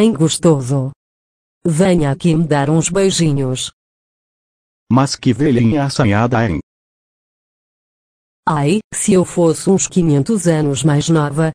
Hein gostoso. Venha aqui me dar uns beijinhos. Mas que velhinha assanhada, hein? Ai, se eu fosse uns 500 anos mais nova,